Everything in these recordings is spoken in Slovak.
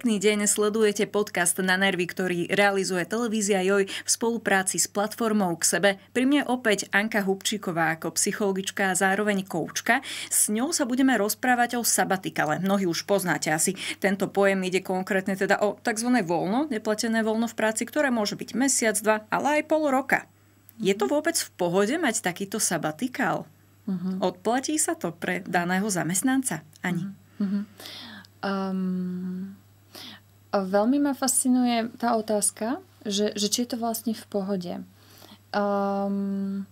Pekný deň, sledujete podcast na nervy, ktorý realizuje televízia Joj v spolupráci s platformou k sebe. Pri mne opäť Anka Hubčíková ako psychologička a zároveň koučka. S ňou sa budeme rozprávať o sabatikale. Mnohí už poznáte asi. Tento pojem ide konkrétne teda o tzv. voľno, neplatené voľno v práci, ktoré môže byť mesiac, dva, ale aj pol roka. Je to mhm. vôbec v pohode mať takýto sabatikál? Uh-huh. Odplatí sa to pre daného zamestnanca? Ani. Uh-huh. Um, Veľmi ma fascinuje tá otázka, že, že či je to vlastne v pohode. Um,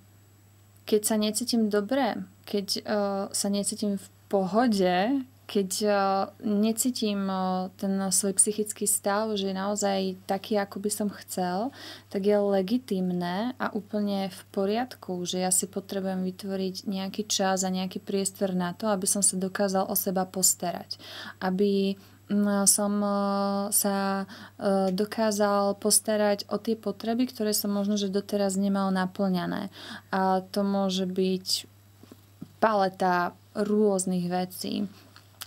keď sa necítim dobre, keď uh, sa necítim v pohode, keď uh, necítim uh, ten svoj psychický stav, že je naozaj taký, ako by som chcel, tak je legitimné a úplne v poriadku, že ja si potrebujem vytvoriť nejaký čas a nejaký priestor na to, aby som sa dokázal o seba postarať. Aby uh, som e, sa e, dokázal postarať o tie potreby, ktoré som možno, že doteraz nemal naplňané. A to môže byť paleta rôznych vecí.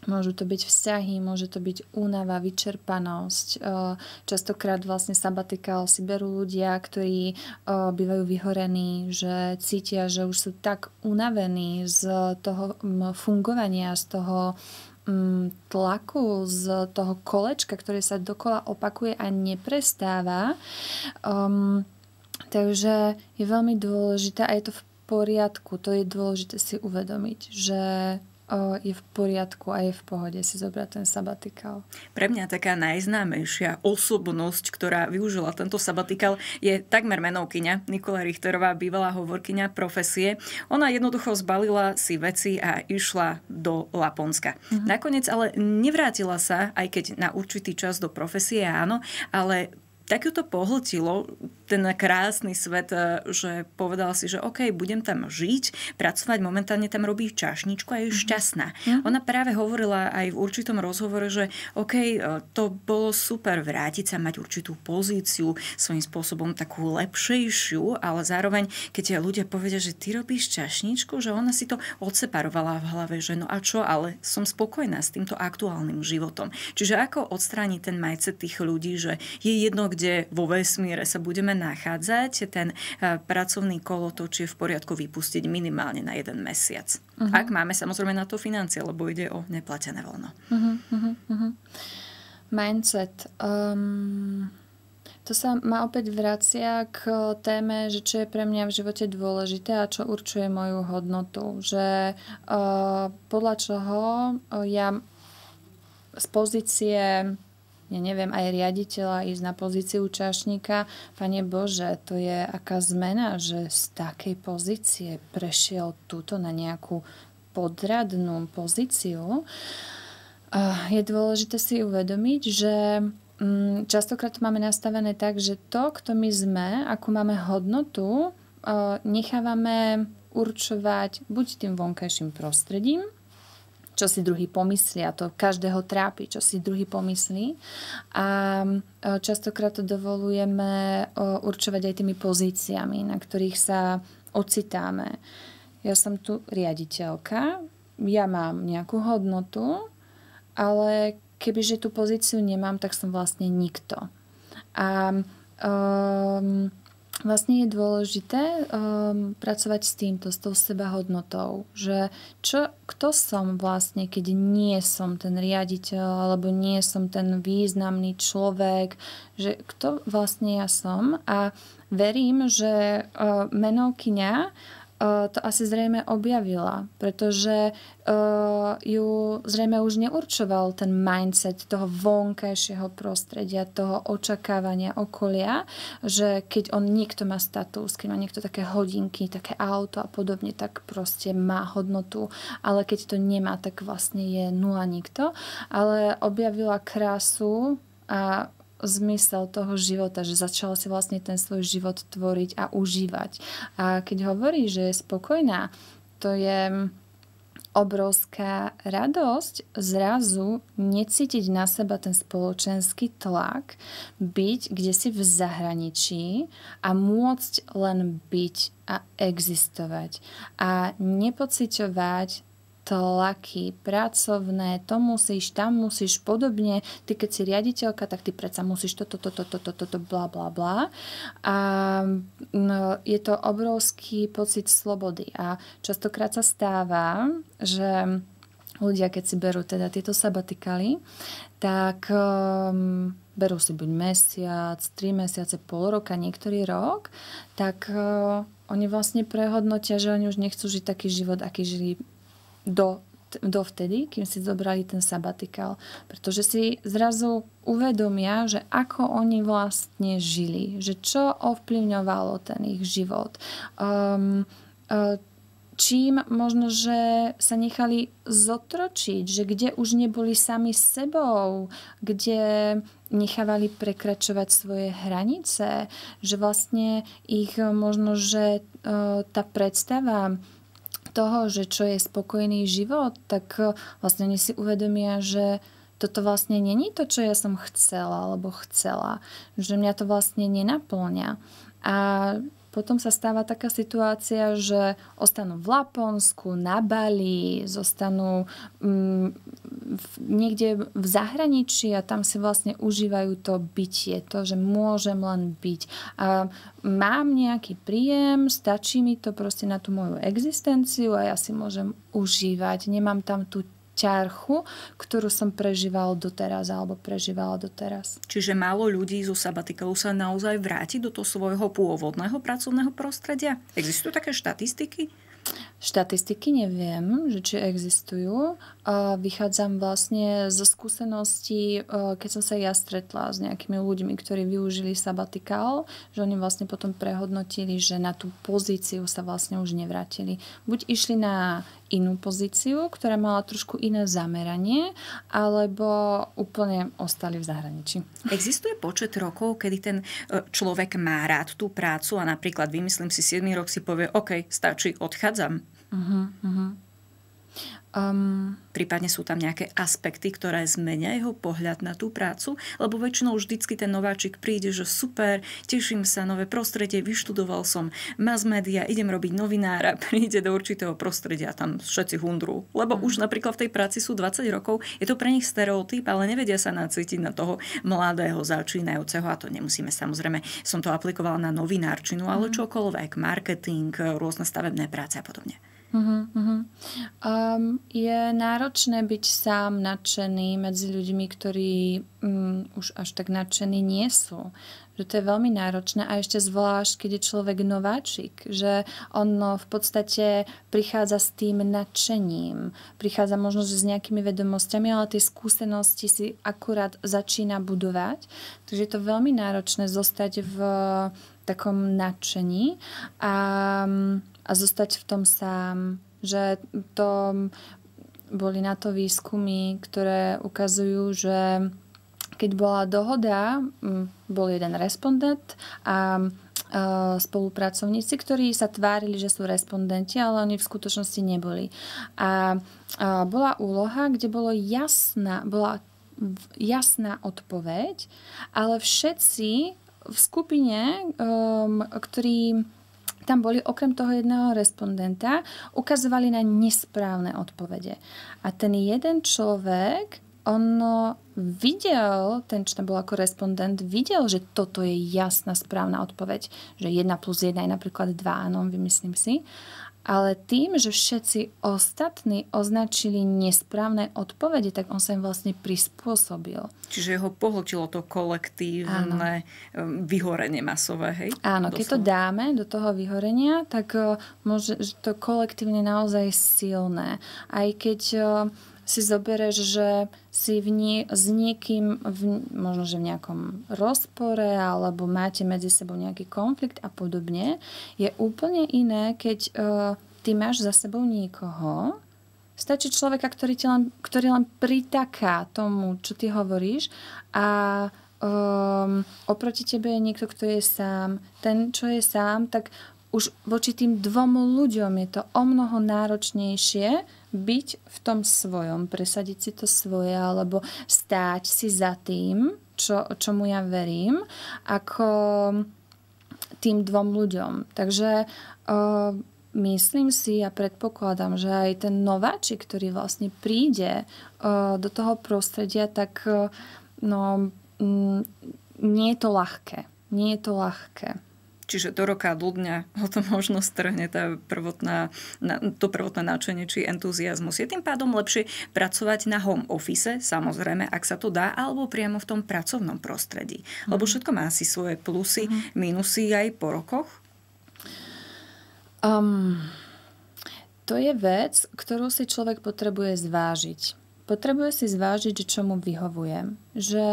Môžu to byť vzťahy, môže to byť únava, vyčerpanosť. E, častokrát vlastne sabatikál si berú ľudia, ktorí bývajú vyhorení, že cítia, že už sú tak unavení z toho fungovania, z toho Mm, tlaku z toho kolečka, ktoré sa dokola opakuje a neprestáva. Um, takže je veľmi dôležité a je to v poriadku, to je dôležité si uvedomiť, že je v poriadku a je v pohode si zobrať ten sabatikál. Pre mňa taká najznámejšia osobnosť, ktorá využila tento sabatikál, je takmer menovkyňa Nikola Richterová, bývalá hovorkyňa profesie. Ona jednoducho zbalila si veci a išla do Laponska. Uh-huh. Nakoniec ale nevrátila sa, aj keď na určitý čas do profesie áno, ale tak ju to pohltilo ten krásny svet, e, že povedala si, že OK, budem tam žiť, pracovať, momentálne tam robí čašničku a je mm-hmm. šťastná. Mm-hmm. Ona práve hovorila aj v určitom rozhovore, že OK, e, to bolo super vrátiť sa, mať určitú pozíciu, svojím spôsobom takú lepšejšiu, ale zároveň, keď ľudia povedia, že ty robíš čašničku, že ona si to odseparovala v hlave, že no a čo, ale som spokojná s týmto aktuálnym životom. Čiže ako odstrániť ten majce tých ľudí, že je jedno, kde kde vo vesmíre sa budeme nachádzať, ten e, pracovný kolotoč je v poriadku vypustiť minimálne na jeden mesiac. Uh-huh. Ak máme samozrejme na to financie, lebo ide o neplatené voľno. Uh-huh, uh-huh, Mindset. Um, to sa ma opäť vracia k téme, že čo je pre mňa v živote dôležité a čo určuje moju hodnotu. Že uh, podľa čoho e, ja z pozície ja neviem, aj riaditeľa ísť na pozíciu čašníka. Pane Bože, to je aká zmena, že z takej pozície prešiel túto na nejakú podradnú pozíciu. Je dôležité si uvedomiť, že mm, častokrát to máme nastavené tak, že to, kto my sme, akú máme hodnotu, e, nechávame určovať buď tým vonkajším prostredím, čo si druhý a To každého trápi, čo si druhý pomyslí. A e, častokrát to dovolujeme e, určovať aj tými pozíciami, na ktorých sa ocitáme. Ja som tu riaditeľka, ja mám nejakú hodnotu, ale kebyže tú pozíciu nemám, tak som vlastne nikto. A um, vlastne je dôležité um, pracovať s týmto, s tou sebahodnotou, že čo, kto som vlastne, keď nie som ten riaditeľ alebo nie som ten významný človek, že kto vlastne ja som a verím, že uh, eh, menovkyňa E, to asi zrejme objavila, pretože e, ju zrejme už neurčoval ten mindset toho vonkajšieho prostredia, toho očakávania okolia, že keď on niekto má status, keď má niekto také hodinky, také auto a podobne, tak proste má hodnotu, ale keď to nemá, tak vlastne je nula nikto. Ale objavila krásu a zmysel toho života, že začala si vlastne ten svoj život tvoriť a užívať. A keď hovorí, že je spokojná, to je obrovská radosť zrazu necítiť na seba ten spoločenský tlak, byť kde si v zahraničí a môcť len byť a existovať a nepociťovať tlaky pracovné, to musíš, tam musíš, podobne. Ty keď si riaditeľka, tak ty predsa musíš toto, toto, toto, toto, bla, bla, bla. A je to obrovský pocit slobody. A častokrát sa stáva, že ľudia, keď si berú teda tieto sabatikaly, tak um, berú si buď mesiac, tri mesiace, pol roka, niektorý rok, tak uh, oni vlastne prehodnotia, že oni už nechcú žiť taký život, aký žili do dovtedy, kým si zobrali ten sabatikál. Pretože si zrazu uvedomia, že ako oni vlastne žili, že čo ovplyvňovalo ten ich život. Um, čím možno, že sa nechali zotročiť, že kde už neboli sami sebou, kde nechávali prekračovať svoje hranice, že vlastne ich možno, že uh, tá predstava toho, že čo je spokojný život, tak e, vlastne oni si uvedomia, že toto vlastne není to, čo ja som chcela alebo chcela. Že mňa to vlastne nenaplňa. A potom sa stáva taká situácia, že ostanú v Laponsku, na Bali, zostanú mm, v, niekde v zahraničí a tam si vlastne užívajú to bytie, to, že môžem len byť. A mám nejaký príjem, stačí mi to proste na tú moju existenciu a ja si môžem užívať. Nemám tam tú ťarchu, ktorú som prežíval doteraz alebo prežívala doteraz. Čiže málo ľudí zo sabatikalu sa naozaj vráti do toho svojho pôvodného pracovného prostredia? Existujú také štatistiky? Štatistiky neviem, že či existujú. vychádzam vlastne zo skúseností, e, keď som sa ja stretla s nejakými ľuďmi, ktorí využili sabatikál, že oni vlastne potom prehodnotili, že na tú pozíciu sa vlastne už nevrátili. Buď išli na inú pozíciu, ktorá mala trošku iné zameranie, alebo úplne ostali v zahraničí. Existuje počet rokov, kedy ten e, človek má rád tú prácu a napríklad vymyslím si 7 rok si povie, OK, stačí, odchádzam. Uh-huh, Um, prípadne sú tam nejaké aspekty, ktoré zmenia jeho pohľad na tú prácu, lebo väčšinou vždycky ten nováčik príde, že super, teším sa, nové prostredie, vyštudoval som mass media, idem robiť novinára, príde do určitého prostredia, tam všetci hundrú. Lebo uh-huh. už mhm. napríklad v tej práci sú 20 rokov, je to pre nich stereotyp, ale nevedia sa nacítiť na toho mladého začínajúceho a to nemusíme samozrejme, som to aplikoval na novinárčinu, uh-huh. ale mhm. čokoľvek, marketing, rôzne stavebné práce a podobne. Uh-huh, uh-huh. Um, je náročné byť sám nadšený medzi ľuďmi, ktorí um, už až tak nadšení nie sú. Že to je veľmi náročné a ešte zvlášť, keď je človek nováčik, že on v podstate prichádza s tým nadšením. Prichádza možno že s nejakými vedomosťami, ale tie skúsenosti si akurát začína budovať. Takže je to veľmi náročné zostať v takom nadšení. A um, a zostať v tom sám, že to boli na to výskumy, ktoré ukazujú, že keď bola dohoda, bol jeden respondent a e, spolupracovníci, ktorí sa tvárili, že sú respondenti, ale oni v skutočnosti neboli. A e, bola úloha, kde bolo jasná, bola jasná odpoveď, ale všetci v skupine, e, ktorí tam boli okrem toho jedného respondenta, ukazovali na nesprávne odpovede. A ten jeden človek, on videl, ten, čo tam bol ako respondent, videl, že toto je jasná správna odpoveď, že 1 plus 1 je napríklad 2, áno, vymyslím si. Ale tým, že všetci ostatní označili nesprávne odpovede, tak on sa im vlastne prispôsobil. Čiže ho pohltilo to kolektívne Áno. Ehm, vyhorenie masové, hej? Áno, Doslova. keď to dáme do toho vyhorenia, tak eh, môže to kolektívne naozaj silné. Aj keď uh, si zoberieš, že si v nie, s niekým, v, možno že v nejakom rozpore, alebo máte medzi sebou nejaký konflikt a podobne, je úplne iné, keď uh, ty máš za sebou niekoho, stačí človeka, ktorý, ti len, ktorý len pritaká tomu, čo ty hovoríš a um, oproti tebe je niekto, kto je sám. Ten, čo je sám, tak už voči tým dvom ľuďom je to o mnoho náročnejšie byť v tom svojom, presadiť si to svoje alebo stáť si za tým, čo, čomu ja verím, ako tým dvom ľuďom. Takže uh, myslím si a predpokladám, že aj ten nováčik, ktorý vlastne príde uh, do toho prostredia, tak uh, no, mm, nie je to ľahké. Nie je to ľahké čiže do roka, do dňa ho to možno strhne tá prvotná, na, to prvotné náčenie či entuziasmus. Je tým pádom lepšie pracovať na home office, samozrejme, ak sa to dá, alebo priamo v tom pracovnom prostredí. Mm. Lebo mhm. všetko má si svoje plusy, mm. minusy aj po rokoch. Um, to je vec, ktorú si človek potrebuje zvážiť potrebuje si zvážiť, že čo mu vyhovuje. Že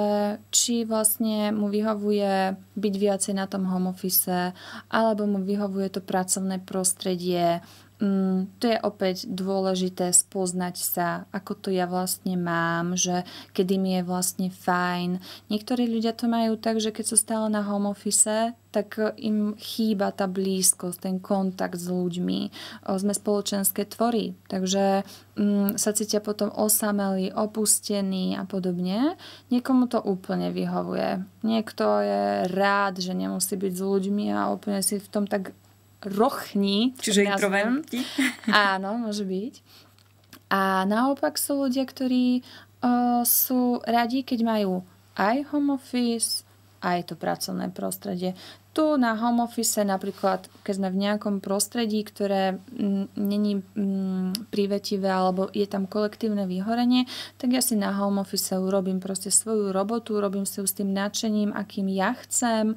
či vlastne mu vyhovuje byť viacej na tom home office, alebo mu vyhovuje to pracovné prostredie, Mm, to je opäť dôležité spoznať sa, ako to ja vlastne mám, že kedy mi je vlastne fajn. Niektorí ľudia to majú tak, že keď sa stále na home office, tak e, im chýba tá blízkosť, ten kontakt s ľuďmi. Sme spoločenské tvory, takže mm, sa cítia potom osamelí, opustení a podobne. Niekomu to úplne vyhovuje. Niekto je rád, že nemusí byť s ľuďmi a úplne si v tom tak rochni. Čiže ja introverti? Áno, môže byť. A naopak sú ľudia, ktorí uh, sú radi, keď majú aj home office, aj to pracovné prostredie. Tu na home office napríklad, keď sme v nejakom prostredí, ktoré není privetivé alebo je tam kolektívne vyhorenie, tak ja si na home office urobím proste svoju robotu, robím si ju s tým nadšením, akým ja chcem, e,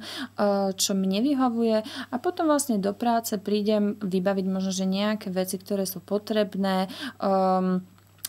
čo mne vyhovuje a potom vlastne do práce prídem vybaviť možno, že nejaké veci, ktoré sú potrebné, um,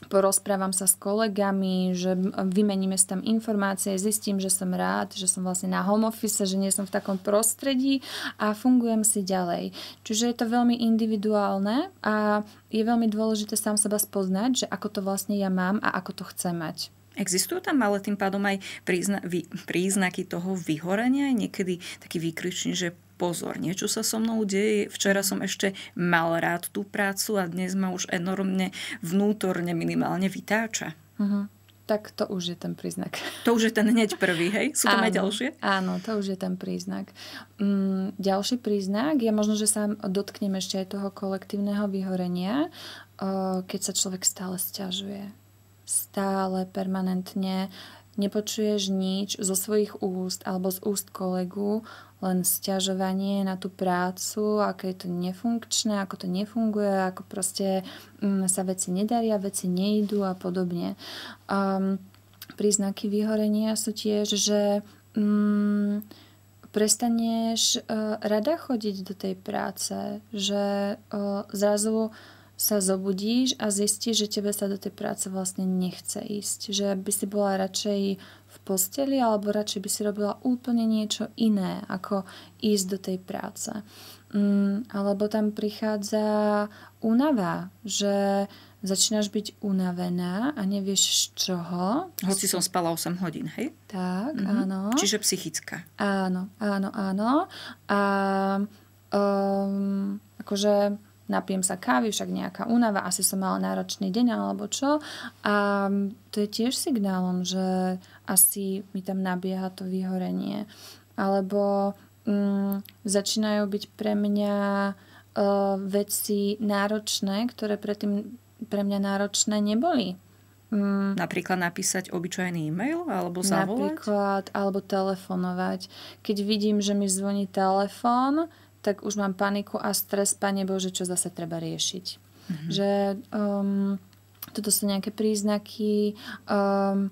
porozprávam sa s kolegami, že vymeníme si tam informácie, zistím, že som rád, že som vlastne na home office, že nie som v takom prostredí a fungujem si ďalej. Čiže je to veľmi individuálne a je veľmi dôležité sám seba spoznať, že ako to vlastne ja mám a ako to chcem mať. Existujú tam ale tým pádom aj prízna- príznaky toho vyhorenia, niekedy taký výkričný, že pozor, niečo sa so mnou deje. Včera som ešte mal rád tú prácu a dnes ma už enormne vnútorne minimálne vytáča. Uh-huh. Tak to už je ten príznak. To už je ten hneď prvý, hej? Sú tam áno, aj ďalšie? Áno, to už je ten príznak. Um, ďalší príznak je možno, že sa dotknem ešte aj toho kolektívneho vyhorenia, eh, keď sa človek stále stiažuje. Stále, permanentne Nepočuješ nič zo svojich úst alebo z úst kolegu, len sťažovanie na tú prácu, aké je to nefunkčné, ako to nefunguje, ako proste um, sa veci nedaria, veci nejdú a podobne. Um, príznaky vyhorenia sú tiež, že um, prestaneš uh, rada chodiť do tej práce, že uh, zrazu uh, sa zobudíš a zistíš, že tebe sa do tej práce vlastne nechce ísť. Že by si bola radšej v posteli alebo radšej by si robila úplne niečo iné, ako ísť do tej práce. Mm, alebo tam prichádza únava, že začínaš byť unavená a nevieš z čoho. Hoci som spala 8 hodín, hej? Tak, mm-hmm. áno. Čiže psychická. Áno, áno, áno. A um, akože napijem sa kávy, však nejaká únava, asi som mala náročný deň alebo čo. A to je tiež signálom, že asi mi tam nabieha to vyhorenie. Alebo mm, začínajú byť pre mňa uh, veci náročné, ktoré predtým pre mňa náročné neboli. Mm. Napríklad napísať obyčajný e-mail alebo zavolať? Napríklad, alebo telefonovať. Keď vidím, že mi zvoní telefón, tak už mám paniku a stres, Pane Bože, čo zase treba riešiť. Mm-hmm. Že um, toto sú nejaké príznaky. Um,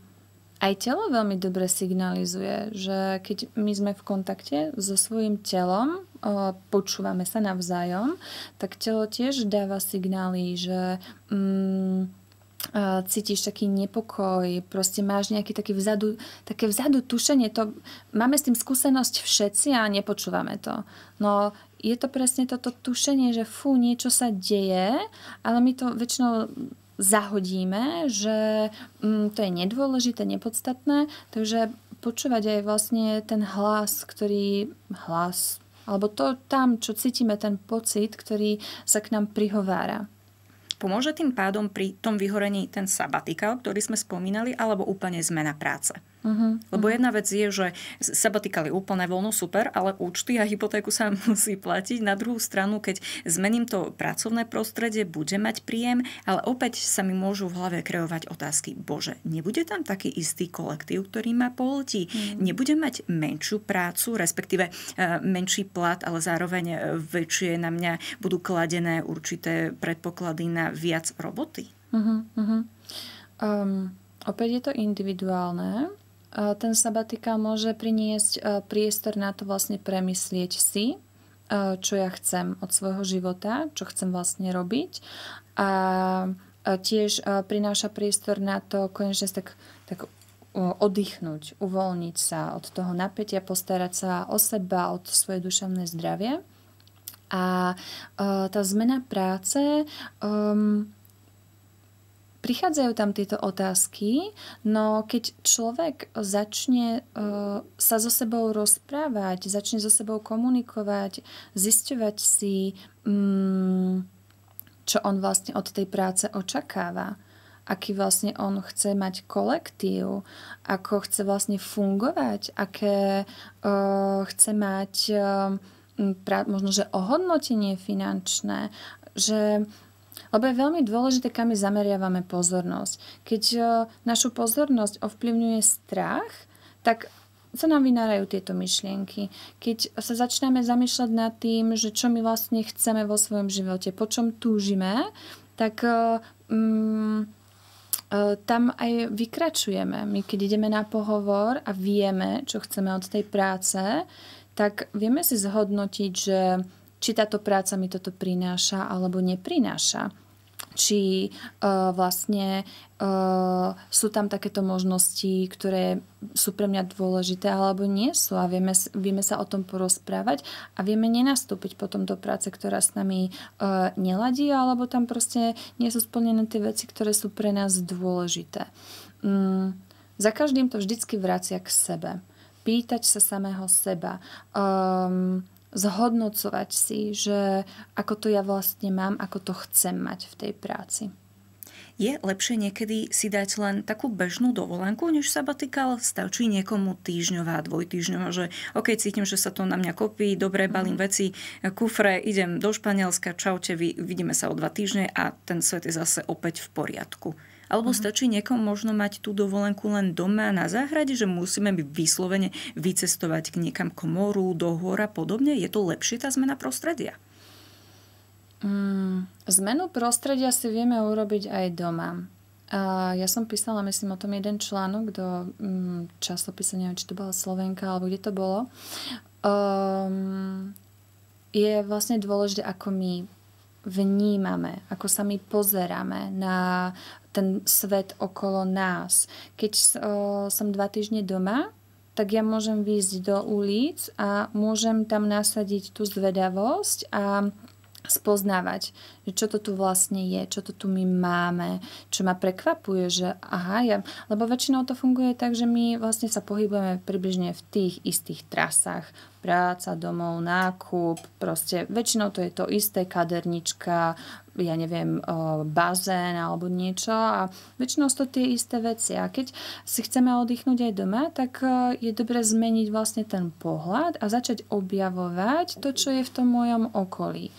aj telo veľmi dobre signalizuje, že keď my sme v kontakte so svojím telom, uh, počúvame sa navzájom, tak telo tiež dáva signály, že... Mm, Eh, cítiš taký nepokoj, proste máš nejaké také vzadu, také vzadu tušenie, to, máme s tým skúsenosť všetci a nepočúvame to. No je to presne toto tušenie, že fú, niečo sa deje, ale my to väčšinou zahodíme, že mm, to je nedôležité, nepodstatné, takže počúvať aj vlastne ten hlas, ktorý hlas, alebo to tam, čo cítime, ten pocit, ktorý sa k nám prihovára. Pomôže tým pádom pri tom vyhorení ten sabatikál, ktorý sme spomínali, alebo úplne zmena práce? Uh-huh, Lebo mm-hmm. jedna vec je, že sabatikali úplne voľno, super, ale účty a hypotéku sa musí platiť. Na druhú stranu, keď zmením to pracovné prostredie, bude mať príjem, ale opäť sa mi môžu v hlave kreovať otázky. Bože, nebude tam taký istý kolektív, ktorý má pol Uh-huh. Nebude mať menšiu prácu, respektíve e, menší plat, ale zároveň e, väčšie na mňa budú kladené určité predpoklady na viac roboty? uh-huh. Um, opäť je to individuálne E, ten sabatika môže priniesť e, priestor na to vlastne premyslieť si, e, čo ja chcem od svojho života, čo chcem vlastne robiť. A tiež prináša priestor na to konečne tak, tak oddychnúť, uvoľniť sa od toho napätia, postarať sa o seba, o svoje duševné zdravie. A tá zmena práce um, prichádzajú tam tieto otázky, no keď človek začne uh, sa so sebou rozprávať, začne so sebou komunikovať, zisťovať si, um, čo on vlastne od tej práce očakáva, aký vlastne on chce mať kolektív, ako chce vlastne fungovať, aké uh, chce mať uh, pra, možno, že ohodnotenie finančné, že uh, lebo je veľmi dôležité, kam my zameriavame pozornosť. Keď e, našu pozornosť ovplyvňuje strach, tak sa nám vynárajú tieto myšlienky. Keď sa začneme zamýšľať nad tým, že čo my vlastne chceme vo svojom živote, po čom túžime, tak um, tam aj vykračujeme. My keď ideme na pohovor a vieme, čo chceme od tej práce, tak vieme si zhodnotiť, že či táto práca mi toto prináša alebo neprináša či uh, vlastne uh, sú tam takéto možnosti, ktoré sú pre mňa dôležité alebo nie sú a vieme, vieme sa o tom porozprávať a vieme nenastúpiť potom do práce, ktorá s nami uh, neladí alebo tam proste nie sú splnené tie veci, ktoré sú pre nás dôležité. Mm, za každým to vždycky vracia k sebe. Pýtať sa samého seba. Um, zhodnocovať si, že ako to ja vlastne mám, ako to chcem mať v tej práci. Je lepšie niekedy si dať len takú bežnú dovolenku, než sabatikál? Stačí niekomu týždňová, dvojtýždňová, že OK, cítim, že sa to na mňa kopí, dobre, mhm. balím veci, kufre, idem do Španielska, čaute, vidíme sa o dva týždne a ten svet je zase opäť v poriadku alebo uh-huh. stačí niekomu možno mať tú dovolenku len doma na záhrade, že musíme byť vyslovene vycestovať k niekam k moru, do hora a podobne. Je to lepšie tá zmena prostredia? Mm, zmenu prostredia si vieme urobiť aj doma. A ja som písala, myslím, o tom jeden článok do mm, časopisa, neviem, či to bola Slovenka, alebo kde to bolo. Um, je vlastne dôležité, ako my vnímame, ako sa my pozeráme na ten svet okolo nás. Keď o, som dva týždne doma, tak ja môžem výjsť do ulic a môžem tam nasadiť tú zvedavosť a spoznávať, že čo to tu vlastne je, čo to tu my máme, čo ma prekvapuje, že aha, ja, lebo väčšinou to funguje tak, že my vlastne sa pohybujeme približne v tých istých trasách, práca, domov, nákup, proste väčšinou to je to isté, kadernička, ja neviem, bazén alebo niečo a väčšinou sú to tie isté veci. A keď si chceme oddychnúť aj doma, tak je dobre zmeniť vlastne ten pohľad a začať objavovať to, čo je v tom mojom okolí.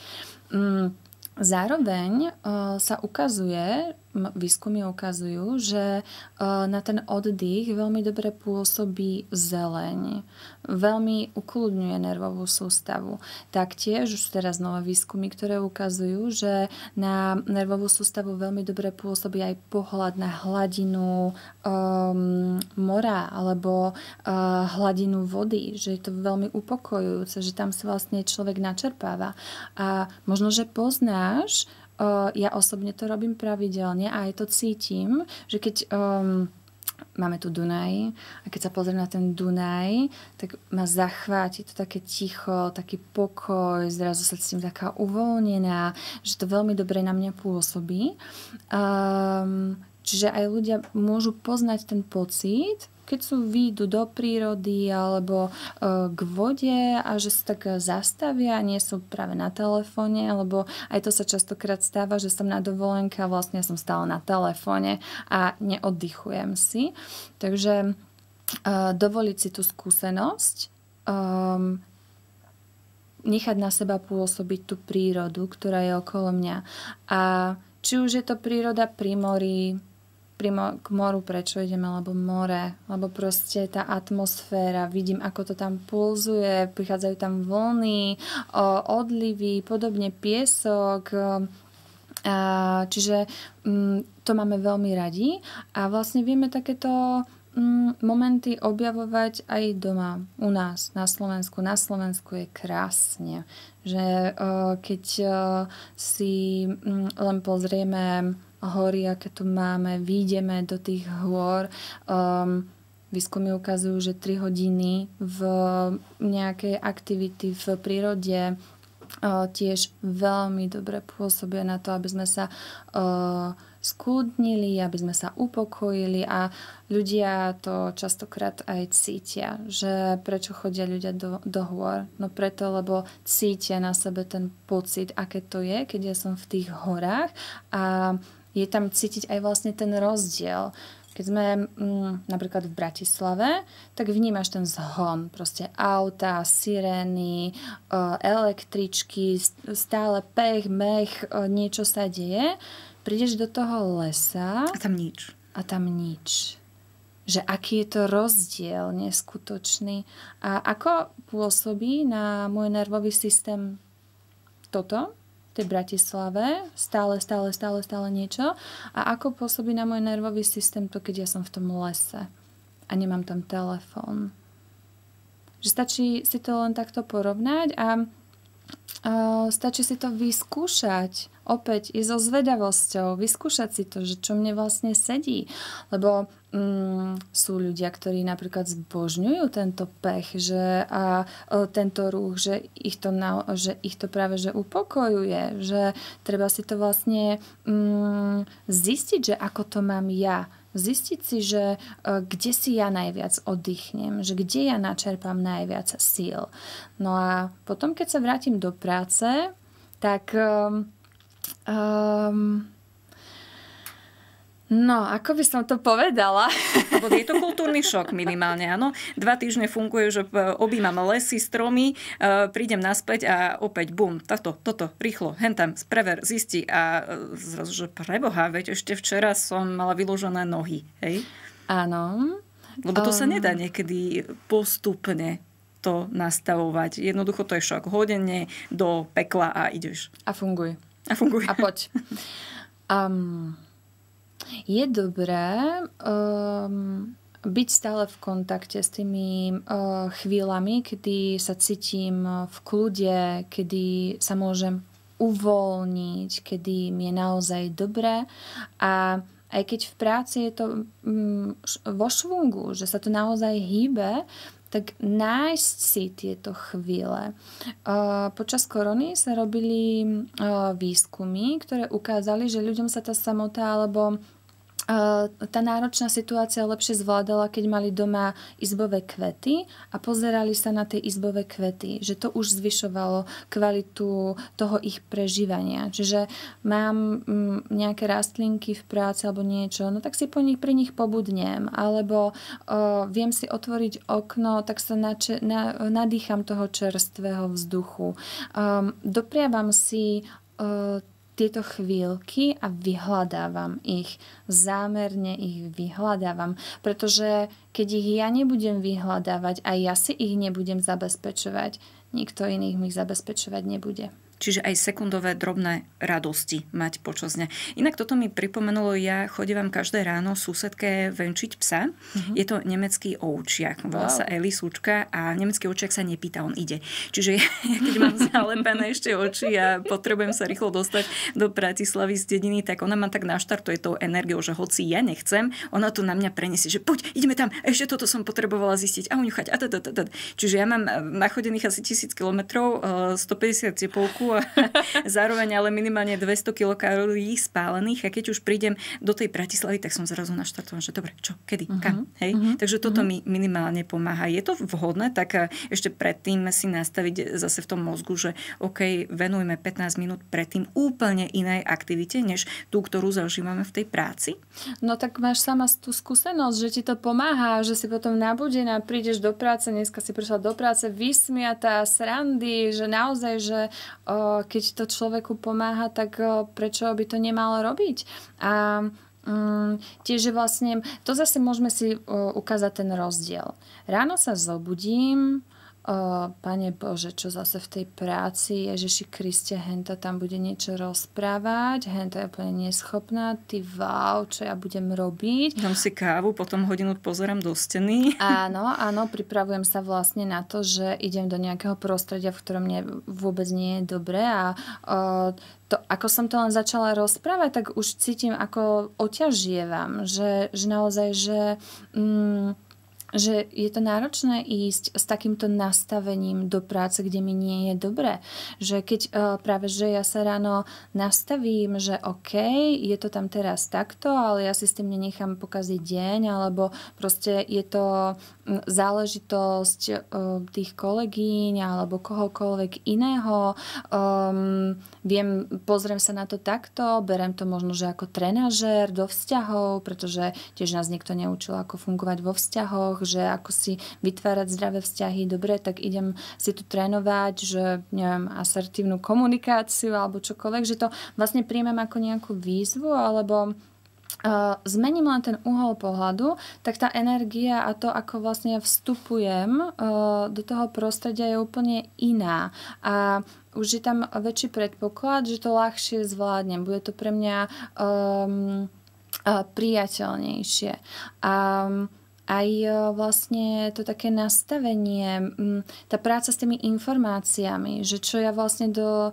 Mm, zároveň eh, sa ukazuje, výskumy ukazujú, že e, na ten oddych veľmi dobre pôsobí zeleň. Veľmi ukludňuje nervovú sústavu. Taktiež už teraz nové výskumy, ktoré ukazujú, že na nervovú sústavu veľmi dobre pôsobí aj pohľad na hladinu um, mora alebo uh, hladinu vody, že je to veľmi upokojujúce, že tam sa vlastne človek načerpáva. A možno, že poznáš, Eh, ja osobne to robím pravidelne a aj to cítim, že keď um, máme tu Dunaj a keď sa pozriem na ten Dunaj, tak ma zachváti to také ticho, taký pokoj, zrazu sa cítim taká uvoľnená, že to veľmi dobre na mňa pôsobí. Um, čiže aj ľudia môžu poznať ten pocit keď sú výjdu do prírody alebo e, k vode a že sa tak zastavia a nie sú práve na telefóne, lebo aj to sa častokrát stáva, že som na dovolenke a vlastne som stále na telefóne a neoddychujem si. Takže e, dovoliť si tú skúsenosť, um, nechať na seba pôsobiť tú prírodu, ktorá je okolo mňa. A či už je to príroda pri mori, primo k moru prečo ideme, alebo more, alebo proste tá atmosféra, vidím, ako to tam pulzuje, prichádzajú tam vlny, odlivy, podobne piesok, čiže mm, to máme veľmi radi a vlastne vieme takéto mm, momenty objavovať aj doma, u nás, na Slovensku. Na Slovensku je krásne, že keď si mm, len pozrieme hory, aké tu máme, výjdeme do tých hôr. Um, Výskumy ukazujú, že 3 hodiny v nejakej aktivity v prírode e, tiež veľmi dobre pôsobia na to, aby sme sa e, skúdnili, aby sme sa upokojili a ľudia to častokrát aj cítia, že prečo chodia ľudia do, do hôr. No preto, lebo cítia na sebe ten pocit, aké to je, keď ja som v tých horách a je tam cítiť aj vlastne ten rozdiel. Keď sme mm, napríklad v Bratislave, tak vnímaš ten zhon, proste auta, sirény, eh, električky, stále pech, mech, eh, niečo sa deje. Prídeš do toho lesa. A tam nič. A tam nič. Že aký je to rozdiel neskutočný. A ako pôsobí na môj nervový systém toto? tej Bratislave, stále, stále, stále, stále niečo a ako pôsobí na môj nervový systém to, keď ja som v tom lese a nemám tam telefón. Že stačí si to len takto porovnať a uh, stačí si to vyskúšať opäť je so zvedavosťou, vyskúšať si to, že čo mne vlastne sedí. Lebo mm, sú ľudia, ktorí napríklad zbožňujú tento pech že, a e, tento ruch, že ich, to na, že ich to práve že upokojuje, že treba si to vlastne mm, zistiť, že ako to mám ja. Zistiť si, že e, kde si ja najviac oddychnem, že kde ja načerpám najviac síl. No a potom, keď sa vrátim do práce, tak um, Um, No, ako by som to povedala? Je to kultúrny šok minimálne, áno. Dva týždne funguje, že e, objímam lesy, stromy, e, prídem naspäť a opäť bum, toto, toto, rýchlo, hentam, sprever, zisti a e, zrazu, že preboha, veď ešte včera som mala vyložené nohy, hej? Áno. Lebo to um... sa ehm. nedá niekedy postupne to nastavovať. Jednoducho to je šok. Hodenie do pekla a ideš. A funguje. A funguje. A poď. Um, je dobré um, byť stále v kontakte s tými uh, chvíľami, kedy sa cítim v kľude, kedy sa môžem uvoľniť, kedy mi je naozaj dobré a aj keď v práci je to um, vo švungu, že sa to naozaj hýbe, tak nájsť si tieto chvíle. Počas korony sa robili výskumy, ktoré ukázali, že ľuďom sa tá samota alebo tá náročná situácia lepšie zvládala, keď mali doma izbové kvety a pozerali sa na tie izbové kvety, že to už zvyšovalo kvalitu toho ich prežívania. Čiže mám mm, nejaké rastlinky v práci alebo niečo, no tak si po nich, pri nich pobudnem, alebo uh, viem si otvoriť okno, tak sa nače, na, nadýcham toho čerstvého vzduchu. Um, dopriavam si uh, tieto chvíľky a vyhľadávam ich. Zámerne ich vyhľadávam, pretože keď ich ja nebudem vyhľadávať a ja si ich nebudem zabezpečovať, nikto iných ich zabezpečovať nebude čiže aj sekundové drobné radosti mať počas dňa. Inak toto mi pripomenulo, ja chodím každé ráno susedke venčiť psa. Mm-hmm. Je to nemecký ovčiak, volá wow. sa Eli Sučka a nemecký ovčiak sa nepýta, on ide. Čiže ja, keď mám zalepené ešte oči a potrebujem sa rýchlo dostať do Bratislavy z dediny, tak ona ma tak naštartuje tou energiou, že hoci ja nechcem, ona to na mňa preniesie, že poď, ideme tam, ešte toto som potrebovala zistiť a uňuchať a Čiže ja mám eh, nachodených asi tisíc kilometrov, 150 eh, tepolku a zároveň ale minimálne 200 kilokalórií spálených. A keď už prídem do tej Bratislavy, tak som zrazu naštartovaná, že dobre, čo, kedy, uh-huh. kam. Hej? Uh-huh. Takže toto uh-huh. mi minimálne pomáha. Je to vhodné, tak e, ešte predtým si nastaviť zase v tom mozgu, že OK, venujme 15 minút predtým úplne inej aktivite, než tú, ktorú zažívame v tej práci. No tak máš sama tú skúsenosť, že ti to pomáha, že si potom nabudená, prídeš do práce, dneska si prišla do práce vysmiatá, srandy, že naozaj, že o, Eh, keď to človeku pomáha, tak eh, prečo by to nemalo robiť? A mm, tiež vlastne, to zase môžeme si eh, ukázať ten rozdiel. Ráno sa zobudím, Pane Bože, čo zase v tej práci, Ježiši Kriste, henta tam bude niečo rozprávať, henta je úplne neschopná, ty wow, čo ja budem robiť. Dám si kávu, potom hodinu pozerám do steny. Áno, áno, pripravujem sa vlastne na to, že idem do nejakého prostredia, v ktorom mne vôbec nie je dobre a o, to, ako som to len začala rozprávať, tak už cítim, ako oťažievam, že, že naozaj, že... Mm, že je to náročné ísť s takýmto nastavením do práce, kde mi nie je dobré. Že keď e, práve, že ja sa ráno nastavím, že OK, je to tam teraz takto, ale ja si s tým nenechám pokaziť deň, alebo proste je to záležitosť eh, tých kolegyň alebo kohokoľvek iného. Um, viem, pozriem sa na to takto, berem to možno, že ako trenažer do vzťahov, pretože tiež nás niekto neučil, ako fungovať vo vzťahoch, že ako si vytvárať zdravé vzťahy. Dobre, tak idem si tu trénovať, že neviem, asertívnu komunikáciu alebo čokoľvek, že to vlastne príjmem ako nejakú výzvu alebo zmením len ten uhol pohľadu, tak tá energia a to, ako vlastne ja vstupujem do toho prostredia je úplne iná. A už je tam väčší predpoklad, že to ľahšie zvládnem. Bude to pre mňa um, priateľnejšie. A um, aj e, vlastne to také nastavenie, tá práca s tými informáciami, že čo ja vlastne do, e,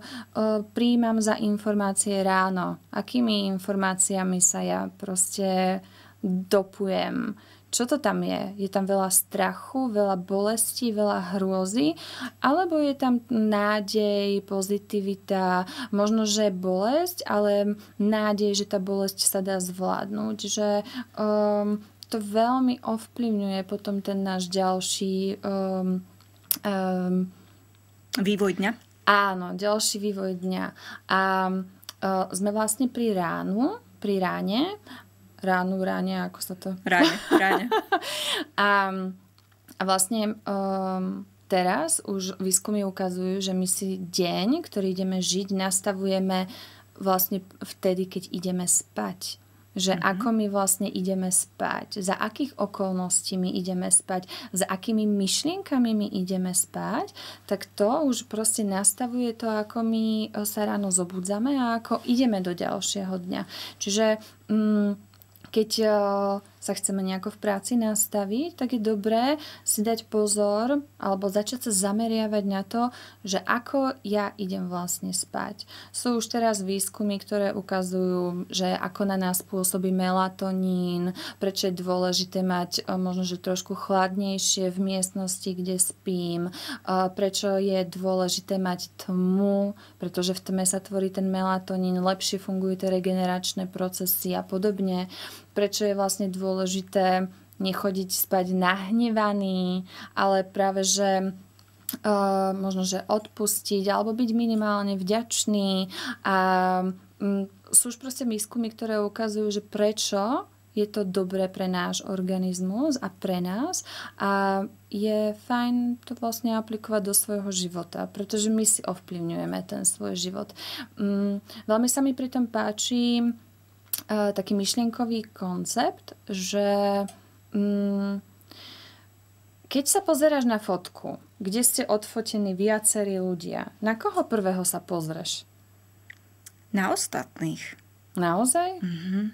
príjmam za informácie ráno, akými informáciami sa ja proste dopujem. Čo to tam je? Je tam veľa strachu, veľa bolesti, veľa hrôzy, alebo je tam nádej, pozitivita, možno, že bolesť, ale nádej, že tá bolesť sa dá zvládnuť, že um, to veľmi ovplyvňuje potom ten náš ďalší um, um, vývoj dňa. Áno, ďalší vývoj dňa. A uh, sme vlastne pri ránu, pri ráne, ránu, ráne, ako sa to... Ráne, ráne. a, a vlastne um, teraz už výskumy ukazujú, že my si deň, ktorý ideme žiť, nastavujeme vlastne vtedy, keď ideme spať že mm-hmm. ako my vlastne ideme spať, za akých okolností my ideme spať, za akými myšlienkami my ideme spať, tak to už proste nastavuje to, ako my e, sa ráno zobudzame a ako ideme do ďalšieho dňa. Čiže mm, keď e, sa chceme nejako v práci nastaviť, tak je dobré si dať pozor alebo začať sa zameriavať na to, že ako ja idem vlastne spať. Sú už teraz výskumy, ktoré ukazujú, že ako na nás pôsobí melatonín, prečo je dôležité mať e, možno, že trošku chladnejšie v miestnosti, kde spím, e, prečo je dôležité mať tmu, pretože v tme sa tvorí ten melatonín, lepšie fungujú tie regeneračné procesy a podobne prečo je vlastne dôležité nechodiť spať nahnevaný, ale práve, že Uh, možno, že odpustiť alebo byť minimálne vďačný a um, sú už proste výskumy, ktoré ukazujú, že prečo je to dobré pre náš organizmus a pre nás a je fajn to vlastne aplikovať do svojho života, pretože my si ovplyvňujeme ten svoj život. Um, veľmi sa mi pritom páči E, taký myšlienkový koncept, že mm, keď sa pozeráš na fotku, kde ste odfotení viacerí ľudia, na koho prvého sa pozrieš? Na ostatných. Naozaj? Mm-hmm.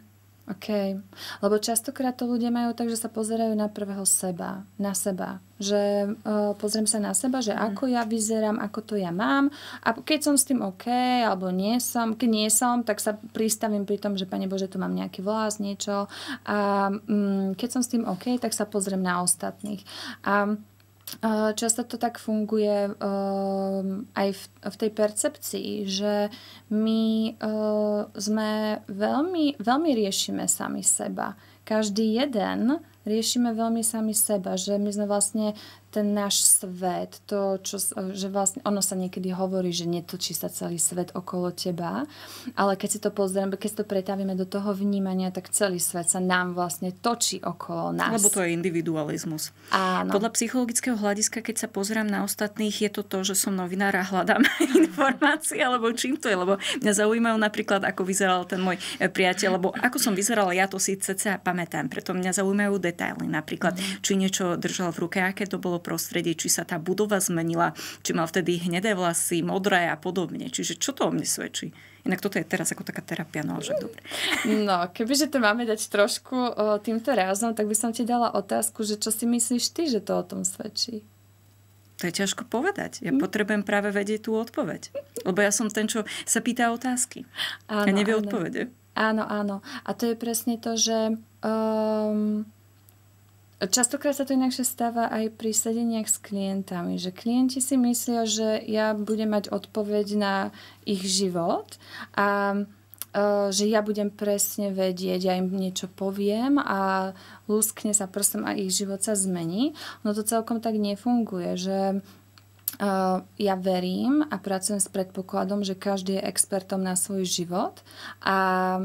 OK. Lebo častokrát to ľudia majú tak, že sa pozerajú na prvého seba, na seba. Že uh, pozriem sa na seba, že ako mhm. ja vyzerám, ako to ja mám a keď som s tým OK, alebo nie som, keď nie som, tak sa pristavím pri tom, že Pane Bože, tu mám nejaký vlas, niečo a um, keď som s tým OK, tak sa pozriem na ostatných. A Eh, často to tak funguje eh, aj v tej percepcii, že my eh, sme veľmi, veľmi riešime sami seba. Každý jeden riešime veľmi sami seba, že my sme vlastne ten náš svet, to, čo, že vlastne ono sa niekedy hovorí, že netočí sa celý svet okolo teba, ale keď si to pozrieme, keď si to pretavíme do toho vnímania, tak celý svet sa nám vlastne točí okolo nás. Lebo to je individualizmus. Áno. Podľa psychologického hľadiska, keď sa pozriem na ostatných, je to to, že som novinár a hľadám informácie, alebo čím to je, lebo mňa zaujímajú napríklad, ako vyzeral ten môj e, priateľ, lebo ako som vyzerala, ja to si cca pamätám, preto mňa zaujímajú detaily, napríklad, mhm. či niečo držal v ruke, aké to bolo prostredie, či sa tá budova zmenila, či mal vtedy hnedé vlasy, modré a podobne. Čiže čo to o mne svedčí? Inak toto je teraz ako taká terapia, no ale dobre. No, kebyže to máme dať trošku o, týmto rázom, tak by som ti dala otázku, že čo si myslíš ty, že to o tom svedčí? To je ťažko povedať. Ja mm. potrebujem práve vedieť tú odpoveď. Lebo ja som ten, čo sa pýta otázky. Áno, a nevie áno. odpovede. Áno, áno. A to je presne to, že um, Častokrát sa to inakšie stáva aj pri sedeniach s klientami, že klienti si myslia, že ja budem mať odpoveď na ich život a e, že ja budem presne vedieť, ja im niečo poviem a lúskne sa prstom a ich život sa zmení. No to celkom tak nefunguje, že e, ja verím a pracujem s predpokladom, že každý je expertom na svoj život a e,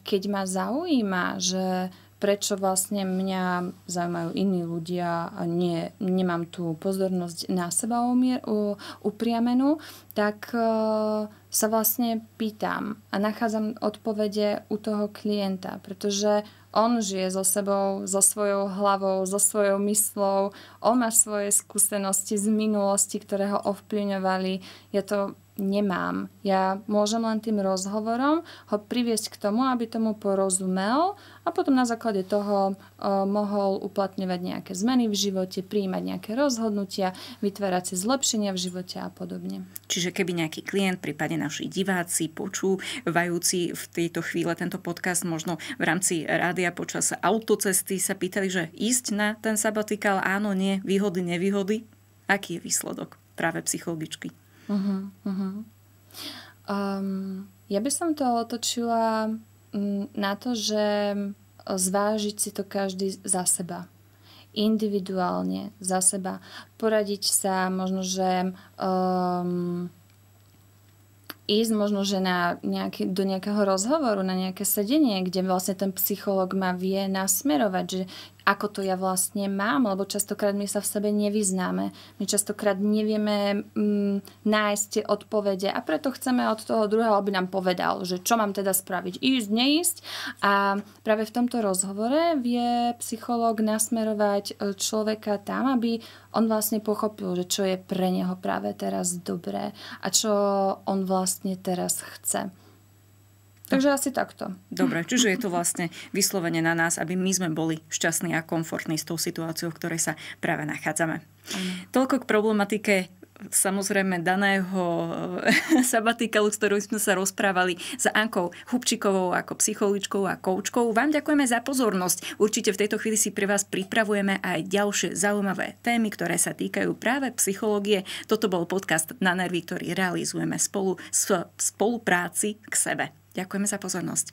keď ma zaujíma, že prečo vlastne mňa zaujímajú iní ľudia a nie, nemám tú pozornosť na seba umier, u, upriamenú, tak e, sa vlastne pýtam a nachádzam odpovede u toho klienta, pretože on žije so sebou, so svojou hlavou, so svojou myslou, on má svoje skúsenosti z minulosti, ktoré ho ovplyvňovali. Ja to nemám. Ja môžem len tým rozhovorom ho priviesť k tomu, aby tomu porozumel a potom na základe toho e, mohol uplatňovať nejaké zmeny v živote, príjmať nejaké rozhodnutia, vytvárať si zlepšenia v živote a podobne. Čiže keby nejaký klient, prípadne naši diváci, počúvajúci v tejto chvíle tento podcast možno v rámci rádia počas autocesty sa pýtali, že ísť na ten sabatikál áno, nie, výhody, nevýhody, aký je výsledok práve psychologicky? Uh-huh, uh-huh. Um, ja by som to otočila mm, na to, že e, zvážiť si to každý za seba individuálne za seba, poradiť sa, možno, že um, ísť možno, že na nejaký, do nejakého rozhovoru, na nejaké sedenie, kde vlastne ten psychológ ma vie nasmerovať, že ako to ja vlastne mám, lebo častokrát my sa v sebe nevyznáme. My častokrát nevieme mm, nájsť tie odpovede a preto chceme od toho druhého, aby nám povedal, že čo mám teda spraviť, ísť, neísť. A práve v tomto rozhovore vie psychológ nasmerovať e, človeka tam, aby on vlastne pochopil, že čo je pre neho práve teraz dobré a čo on vlastne teraz chce. Takže asi takto. Dobre, čiže je to vlastne vyslovene na nás, aby my sme boli šťastní a komfortní s tou situáciou, v ktorej sa práve nachádzame. Toľko k problematike samozrejme daného eh, sabatikalu, s ktorým sme sa rozprávali s Ankou Hubčikovou ako psycholičkou a koučkou. Vám ďakujeme za pozornosť. Určite v tejto chvíli si pre vás pripravujeme aj ďalšie zaujímavé témy, ktoré sa týkajú práve psychológie. Toto bol podcast na nervy, ktorý realizujeme spolu v spolupráci k sebe. Ďakujeme za pozornosť.